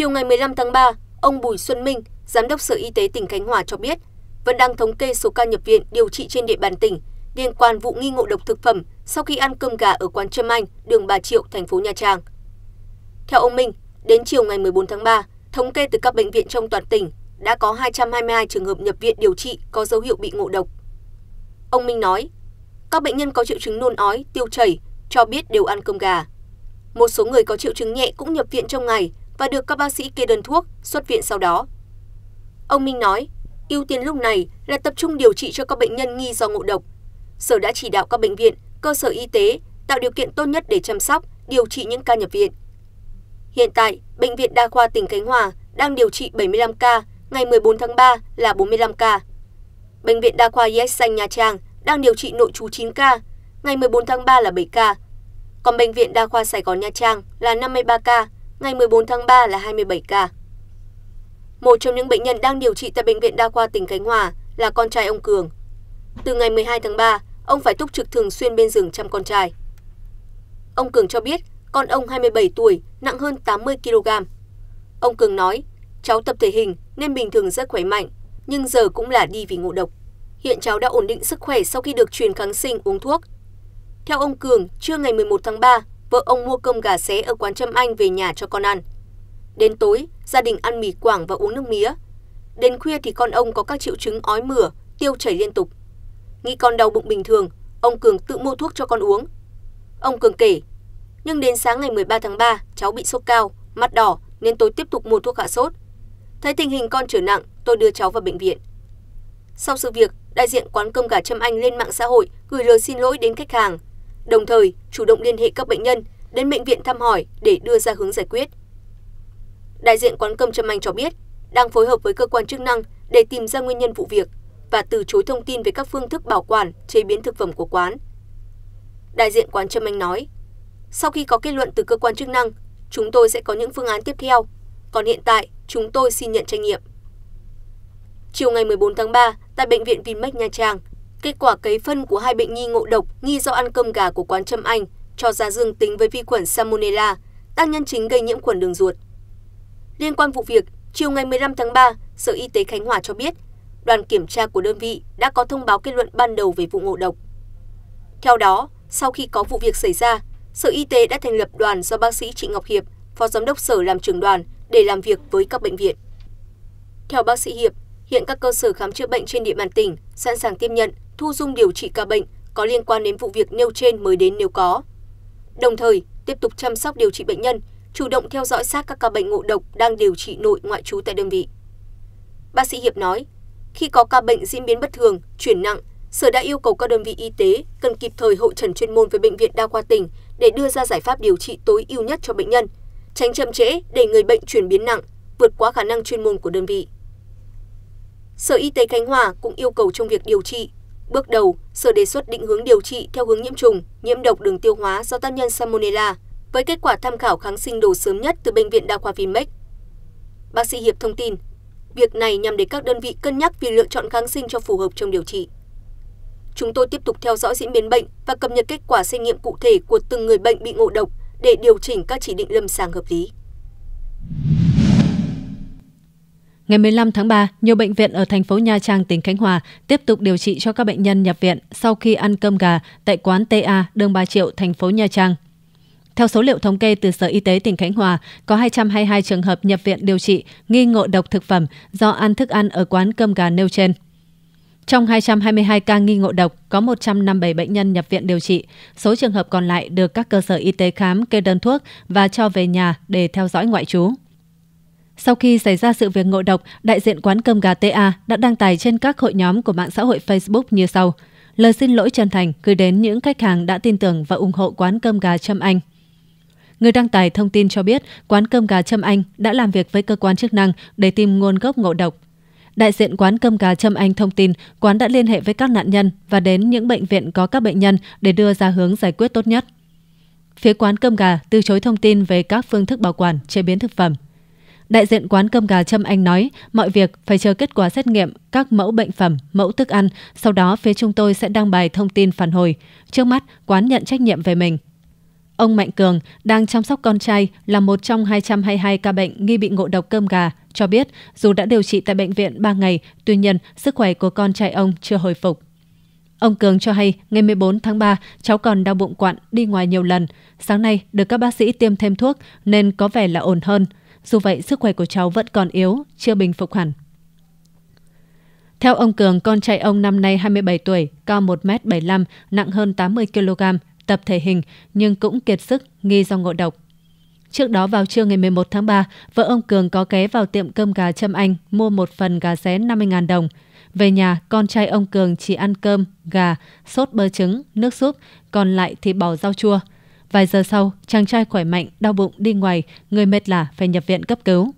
chiều ngày một mươi tháng ba ông bùi xuân minh giám đốc sở y tế tỉnh khánh hòa cho biết vẫn đang thống kê số ca nhập viện điều trị trên địa bàn tỉnh liên quan vụ nghi ngộ độc thực phẩm sau khi ăn cơm gà ở quán trâm anh đường bà triệu thành phố nha trang theo ông minh đến chiều ngày 14 tháng 3, thống kê từ các bệnh viện trong toàn tỉnh đã có 222 trường hợp nhập viện điều trị có dấu hiệu bị ngộ độc. Ông Minh nói, các bệnh nhân có triệu chứng nôn ói, tiêu chảy, cho biết đều ăn cơm gà. Một số người có triệu chứng nhẹ cũng nhập viện trong ngày và được các bác sĩ kê đơn thuốc, xuất viện sau đó. Ông Minh nói, ưu tiên lúc này là tập trung điều trị cho các bệnh nhân nghi do ngộ độc. Sở đã chỉ đạo các bệnh viện, cơ sở y tế tạo điều kiện tốt nhất để chăm sóc, điều trị những ca nhập viện. Hiện tại, Bệnh viện Đa khoa tỉnh Khánh Hòa đang điều trị 75 ca, ngày 14 tháng 3 là 45 ca. Bệnh viện Đa khoa Yes Xanh Nha Trang đang điều trị nội trú 9 ca, ngày 14 tháng 3 là 7 ca. Còn Bệnh viện Đa khoa Sài Gòn Nha Trang là 53 ca, ngày một bốn tháng ba là hai mươi bảy ca một trong những bệnh nhân đang điều trị tại bệnh viện đa khoa tỉnh Khánh Hòa là con trai ông Cường. Từ ngày 12 tháng 3, ông phải túc trực thường xuyên bên giường chăm con trai. Ông Cường cho biết, con ông 27 tuổi, nặng hơn 80 kg. Ông Cường nói, cháu tập thể hình nên bình thường rất khỏe mạnh, nhưng giờ cũng là đi vì ngộ độc. Hiện cháu đã ổn định sức khỏe sau khi được truyền kháng sinh uống thuốc. Theo ông Cường, trưa ngày 11 tháng 3, vợ ông mua cơm gà xé ở quán trâm anh về nhà cho con ăn. Đến tối, gia đình ăn mì quảng và uống nước mía. Đến khuya thì con ông có các triệu chứng ói mửa, tiêu chảy liên tục. Nghĩ con đau bụng bình thường, ông Cường tự mua thuốc cho con uống. Ông Cường kể, nhưng đến sáng ngày 13 tháng 3, cháu bị sốt cao, mắt đỏ nên tôi tiếp tục mua thuốc hạ sốt. Thấy tình hình con trở nặng, tôi đưa cháu vào bệnh viện. Sau sự việc, đại diện quán cơm gà Trâm Anh lên mạng xã hội gửi lời xin lỗi đến khách hàng đồng thời chủ động liên hệ các bệnh nhân đến bệnh viện thăm hỏi để đưa ra hướng giải quyết. Đại diện quán cơm Trâm Anh cho biết, đang phối hợp với cơ quan chức năng để tìm ra nguyên nhân vụ việc và từ chối thông tin về các phương thức bảo quản, chế biến thực phẩm của quán. Đại diện quán Trâm Anh nói, sau khi có kết luận từ cơ quan chức năng, chúng tôi sẽ có những phương án tiếp theo, còn hiện tại chúng tôi xin nhận trách nhiệm. Chiều ngày 14 tháng 3, tại Bệnh viện Vinmec Nha Trang, kết quả cấy phân của hai bệnh nhi ngộ độc nghi do ăn cơm gà của quán trâm anh cho ra dương tính với vi khuẩn salmonella, tác nhân chính gây nhiễm khuẩn đường ruột. Liên quan vụ việc, chiều ngày 15 tháng 3, Sở Y tế Khánh Hòa cho biết, đoàn kiểm tra của đơn vị đã có thông báo kết luận ban đầu về vụ ngộ độc. Theo đó, sau khi có vụ việc xảy ra, Sở Y tế đã thành lập đoàn do bác sĩ Trịnh Ngọc Hiệp, Phó Giám đốc Sở làm trưởng đoàn để làm việc với các bệnh viện. Theo bác sĩ Hiệp, hiện các cơ sở khám chữa bệnh trên địa bàn tỉnh sẵn sàng tiếp nhận, thu dung điều trị ca bệnh có liên quan đến vụ việc nêu trên mới đến nếu có đồng thời tiếp tục chăm sóc điều trị bệnh nhân chủ động theo dõi sát các ca bệnh ngộ độc đang điều trị nội ngoại trú tại đơn vị bác sĩ hiệp nói khi có ca bệnh diễn biến bất thường chuyển nặng sở đã yêu cầu các đơn vị y tế cần kịp thời hội trần chuyên môn với bệnh viện đa khoa tỉnh để đưa ra giải pháp điều trị tối ưu nhất cho bệnh nhân tránh chậm trễ để người bệnh chuyển biến nặng vượt quá khả năng chuyên môn của đơn vị Sở Y tế Khánh Hòa cũng yêu cầu trong việc điều trị, bước đầu sở đề xuất định hướng điều trị theo hướng nhiễm trùng nhiễm độc đường tiêu hóa do tác nhân salmonella với kết quả tham khảo kháng sinh đồ sớm nhất từ bệnh viện đa khoa vinmec bác sĩ hiệp thông tin việc này nhằm để các đơn vị cân nhắc việc lựa chọn kháng sinh cho phù hợp trong điều trị chúng tôi tiếp tục theo dõi diễn biến bệnh và cập nhật kết quả xét nghiệm cụ thể của từng người bệnh bị ngộ độc để điều chỉnh các chỉ định lâm sàng hợp lý Ngày 15 tháng 3, nhiều bệnh viện ở thành phố Nha Trang, tỉnh Khánh Hòa tiếp tục điều trị cho các bệnh nhân nhập viện sau khi ăn cơm gà tại quán TA, đường 3 Triệu, thành phố Nha Trang. Theo số liệu thống kê từ Sở Y tế tỉnh Khánh Hòa, có 222 trường hợp nhập viện điều trị nghi ngộ độc thực phẩm do ăn thức ăn ở quán cơm gà nêu trên. Trong 222 ca nghi ngộ độc, có 157 bệnh nhân nhập viện điều trị. Số trường hợp còn lại được các cơ sở y tế khám kê đơn thuốc và cho về nhà để theo dõi ngoại trú. Sau khi xảy ra sự việc ngộ độc, đại diện quán cơm gà TA đã đăng tải trên các hội nhóm của mạng xã hội Facebook như sau. Lời xin lỗi chân thành gửi đến những khách hàng đã tin tưởng và ủng hộ quán cơm gà Trâm Anh. Người đăng tải thông tin cho biết quán cơm gà Trâm Anh đã làm việc với cơ quan chức năng để tìm nguồn gốc ngộ độc. Đại diện quán cơm gà Trâm Anh thông tin quán đã liên hệ với các nạn nhân và đến những bệnh viện có các bệnh nhân để đưa ra hướng giải quyết tốt nhất. Phía quán cơm gà từ chối thông tin về các phương thức bảo quản, chế biến thực phẩm. Đại diện quán cơm gà Trâm Anh nói, mọi việc phải chờ kết quả xét nghiệm, các mẫu bệnh phẩm, mẫu thức ăn, sau đó phía chúng tôi sẽ đăng bài thông tin phản hồi. Trước mắt, quán nhận trách nhiệm về mình. Ông Mạnh Cường, đang chăm sóc con trai, là một trong 222 ca bệnh nghi bị ngộ độc cơm gà, cho biết dù đã điều trị tại bệnh viện 3 ngày, tuy nhiên sức khỏe của con trai ông chưa hồi phục. Ông Cường cho hay, ngày 14 tháng 3, cháu còn đau bụng quặn, đi ngoài nhiều lần. Sáng nay, được các bác sĩ tiêm thêm thuốc nên có vẻ là ổn hơn – dù vậy, sức khỏe của cháu vẫn còn yếu, chưa bình phục hẳn. Theo ông Cường, con trai ông năm nay 27 tuổi, cao 1m75, nặng hơn 80kg, tập thể hình nhưng cũng kiệt sức, nghi do ngộ độc. Trước đó vào trưa ngày 11 tháng 3, vợ ông Cường có ghé vào tiệm cơm gà Trâm Anh mua một phần gà rén 50.000 đồng. Về nhà, con trai ông Cường chỉ ăn cơm, gà, sốt bơ trứng, nước súp, còn lại thì bỏ rau chua. Vài giờ sau, chàng trai khỏe mạnh, đau bụng đi ngoài, người mệt lả phải nhập viện cấp cứu.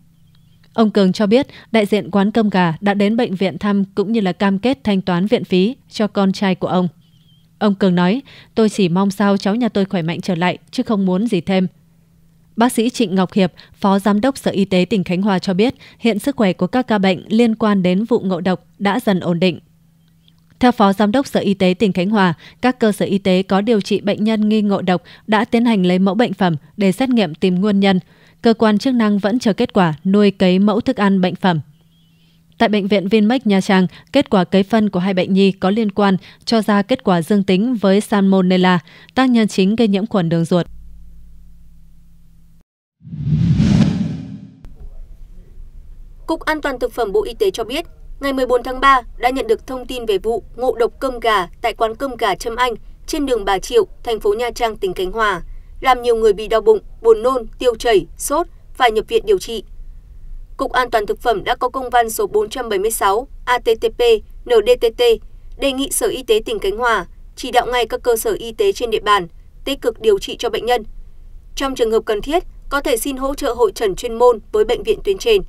Ông Cường cho biết đại diện quán cơm gà đã đến bệnh viện thăm cũng như là cam kết thanh toán viện phí cho con trai của ông. Ông Cường nói, tôi chỉ mong sao cháu nhà tôi khỏe mạnh trở lại chứ không muốn gì thêm. Bác sĩ Trịnh Ngọc Hiệp, Phó Giám đốc Sở Y tế tỉnh Khánh Hòa cho biết hiện sức khỏe của các ca bệnh liên quan đến vụ ngộ độc đã dần ổn định theo Phó Giám đốc Sở Y tế tỉnh Khánh Hòa, các cơ sở y tế có điều trị bệnh nhân nghi ngộ độc đã tiến hành lấy mẫu bệnh phẩm để xét nghiệm tìm nguyên nhân. Cơ quan chức năng vẫn chờ kết quả nuôi cấy mẫu thức ăn bệnh phẩm. Tại Bệnh viện Vinmec Nha Trang, kết quả cấy phân của hai bệnh nhi có liên quan cho ra kết quả dương tính với Salmonella, tác nhân chính gây nhiễm khuẩn đường ruột. Cục An toàn Thực phẩm Bộ Y tế cho biết, ngày một bốn tháng ba đã nhận được thông tin về vụ ngộ độc cơm gà tại quán cơm gà trâm anh trên đường bà triệu thành phố nha trang tỉnh khánh hòa làm nhiều người bị đau bụng buồn nôn tiêu chảy sốt phải nhập viện điều trị cục an toàn thực phẩm đã có công văn số 476 attp ndtt đề nghị sở y tế tỉnh khánh hòa chỉ đạo ngay các cơ sở y tế trên địa bàn tích cực điều trị cho bệnh nhân trong trường hợp cần thiết có thể xin hỗ trợ hội trần chuyên môn với bệnh viện tuyến trên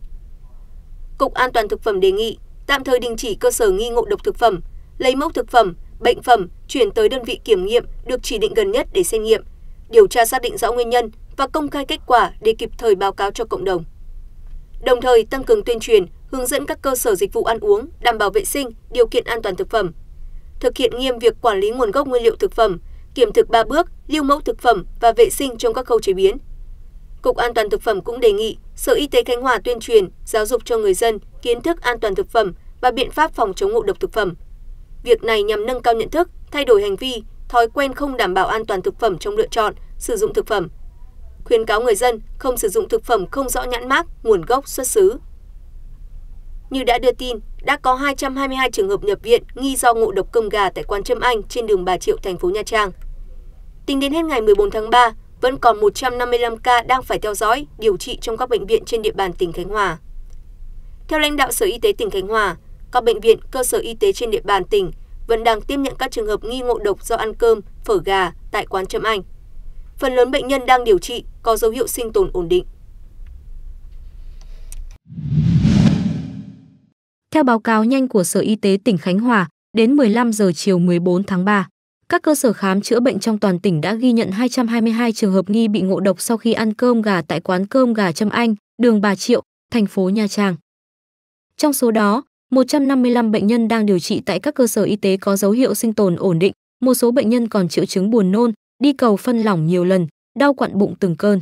cục an toàn thực phẩm đề nghị tạm thời đình chỉ cơ sở nghi ngộ độc thực phẩm lấy mẫu thực phẩm bệnh phẩm chuyển tới đơn vị kiểm nghiệm được chỉ định gần nhất để xét nghiệm điều tra xác định rõ nguyên nhân và công khai kết quả để kịp thời báo cáo cho cộng đồng đồng thời tăng cường tuyên truyền hướng dẫn các cơ sở dịch vụ ăn uống đảm bảo vệ sinh điều kiện an toàn thực phẩm thực hiện nghiêm việc quản lý nguồn gốc nguyên liệu thực phẩm kiểm thực ba bước lưu mẫu thực phẩm và vệ sinh trong các khâu chế biến Cục An toàn Thực phẩm cũng đề nghị Sở Y tế Khánh Hòa tuyên truyền, giáo dục cho người dân kiến thức an toàn thực phẩm và biện pháp phòng chống ngộ độc thực phẩm. Việc này nhằm nâng cao nhận thức, thay đổi hành vi, thói quen không đảm bảo an toàn thực phẩm trong lựa chọn, sử dụng thực phẩm. Khuyến cáo người dân không sử dụng thực phẩm không rõ nhãn mác, nguồn gốc, xuất xứ. Như đã đưa tin, đã có 222 trường hợp nhập viện nghi do ngộ độc cơm gà tại quán Trâm Anh trên đường Bà Triệu, thành phố Nha Trang. Tính đến hết ngày 14 tháng 3, vẫn còn 155 ca đang phải theo dõi, điều trị trong các bệnh viện trên địa bàn tỉnh Khánh Hòa theo lãnh đạo sở y tế tỉnh khánh hòa các bệnh viện cơ sở y tế trên địa bàn tỉnh vẫn đang tiếp nhận các trường hợp nghi ngộ độc do ăn cơm phở gà tại quán Trâm anh phần lớn bệnh nhân đang điều trị có dấu hiệu sinh tồn ổn định Theo báo cáo nhanh của Sở Y tế tỉnh Khánh Hòa, đến 15 giờ chiều 14 tháng 3, các cơ sở khám chữa bệnh trong toàn tỉnh đã ghi nhận 222 trường hợp nghi bị ngộ độc sau khi ăn cơm gà tại quán cơm gà Trâm Anh, đường Bà Triệu, thành phố Nha Trang. Trong số đó, 155 bệnh nhân đang điều trị tại các cơ sở y tế có dấu hiệu sinh tồn ổn định, một số bệnh nhân còn triệu chứng buồn nôn, đi cầu phân lỏng nhiều lần, đau quặn bụng từng cơn.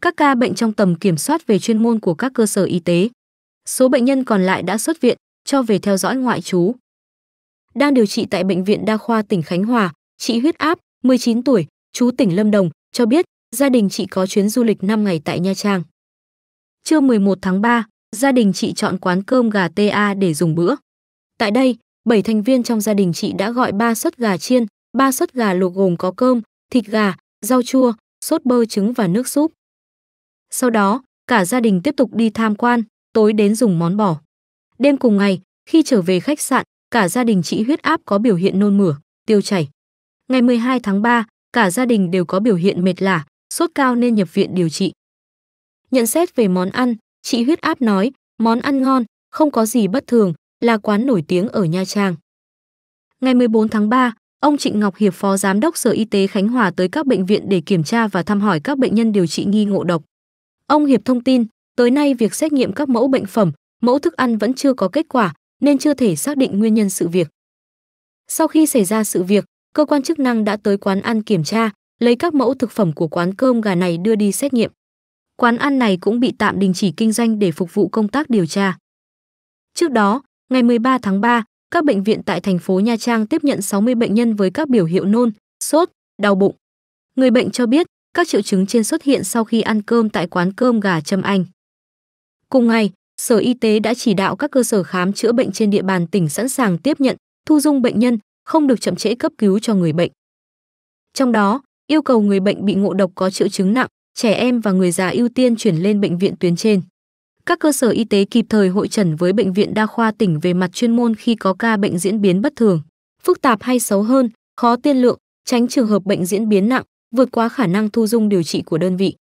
Các ca bệnh trong tầm kiểm soát về chuyên môn của các cơ sở y tế. Số bệnh nhân còn lại đã xuất viện, cho về theo dõi ngoại trú. Đang điều trị tại bệnh viện đa khoa tỉnh Khánh Hòa, chị huyết áp, 19 tuổi, chú tỉnh Lâm Đồng, cho biết gia đình chị có chuyến du lịch 5 ngày tại Nha Trang. Trưa 11 tháng 3, gia đình chị chọn quán cơm gà TA để dùng bữa. Tại đây, 7 thành viên trong gia đình chị đã gọi 3 suất gà chiên, 3 suất gà luộc gồm có cơm, thịt gà, rau chua, sốt bơ trứng và nước súp. Sau đó, cả gia đình tiếp tục đi tham quan, tối đến dùng món bò. Đêm cùng ngày, khi trở về khách sạn, cả gia đình chị huyết áp có biểu hiện nôn mửa, tiêu chảy. Ngày 12 tháng 3, cả gia đình đều có biểu hiện mệt lả, sốt cao nên nhập viện điều trị. Nhận xét về món ăn, Chị huyết áp nói, món ăn ngon, không có gì bất thường, là quán nổi tiếng ở Nha Trang. Ngày 14 tháng 3, ông Trịnh Ngọc Hiệp Phó Giám đốc Sở Y tế Khánh Hòa tới các bệnh viện để kiểm tra và thăm hỏi các bệnh nhân điều trị nghi ngộ độc. Ông Hiệp thông tin, tới nay việc xét nghiệm các mẫu bệnh phẩm, mẫu thức ăn vẫn chưa có kết quả nên chưa thể xác định nguyên nhân sự việc. Sau khi xảy ra sự việc, cơ quan chức năng đã tới quán ăn kiểm tra, lấy các mẫu thực phẩm của quán cơm gà này đưa đi xét nghiệm. Quán ăn này cũng bị tạm đình chỉ kinh doanh để phục vụ công tác điều tra. Trước đó, ngày 13 tháng 3, các bệnh viện tại thành phố Nha Trang tiếp nhận 60 bệnh nhân với các biểu hiệu nôn, sốt, đau bụng. Người bệnh cho biết các triệu chứng trên xuất hiện sau khi ăn cơm tại quán cơm gà Trâm Anh. Cùng ngày, Sở Y tế đã chỉ đạo các cơ sở khám chữa bệnh trên địa bàn tỉnh sẵn sàng tiếp nhận, thu dung bệnh nhân, không được chậm trễ cấp cứu cho người bệnh. Trong đó, yêu cầu người bệnh bị ngộ độc có triệu chứng nặng, trẻ em và người già ưu tiên chuyển lên bệnh viện tuyến trên. Các cơ sở y tế kịp thời hội trần với bệnh viện đa khoa tỉnh về mặt chuyên môn khi có ca bệnh diễn biến bất thường, phức tạp hay xấu hơn, khó tiên lượng, tránh trường hợp bệnh diễn biến nặng, vượt quá khả năng thu dung điều trị của đơn vị.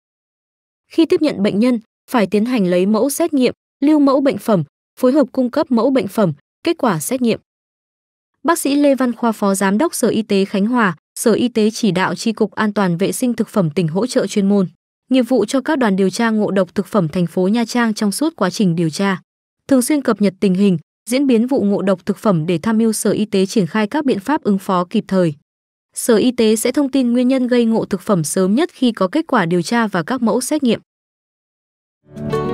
Khi tiếp nhận bệnh nhân, phải tiến hành lấy mẫu xét nghiệm, lưu mẫu bệnh phẩm, phối hợp cung cấp mẫu bệnh phẩm, kết quả xét nghiệm. Bác sĩ Lê Văn Khoa Phó Giám đốc Sở Y tế Khánh Hòa, Sở Y tế chỉ đạo Tri cục An toàn vệ sinh thực phẩm tỉnh hỗ trợ chuyên môn nghiệp vụ cho các đoàn điều tra ngộ độc thực phẩm thành phố Nha Trang trong suốt quá trình điều tra. Thường xuyên cập nhật tình hình, diễn biến vụ ngộ độc thực phẩm để tham mưu Sở Y tế triển khai các biện pháp ứng phó kịp thời. Sở Y tế sẽ thông tin nguyên nhân gây ngộ thực phẩm sớm nhất khi có kết quả điều tra và các mẫu xét nghiệm.